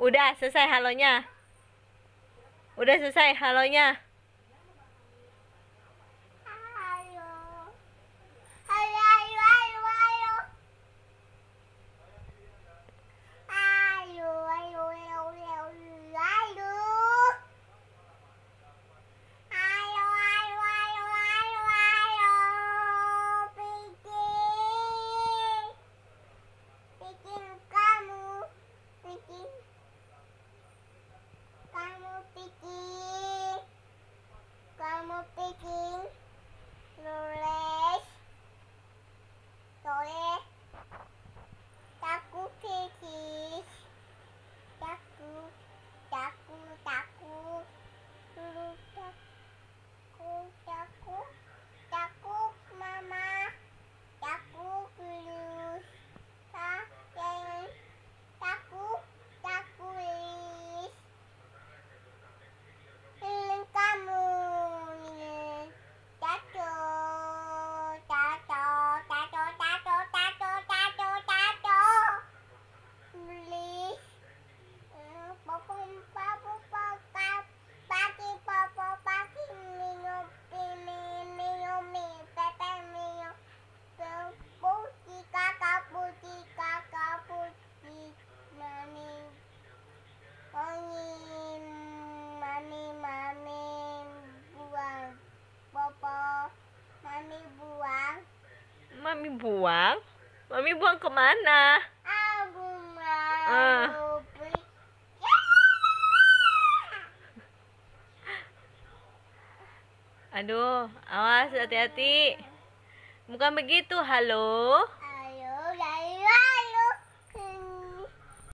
Udah selesai halonya. Udah selesai halonya. mami buang mami buang kemana aku mau uh. aduh awas hati-hati bukan begitu halo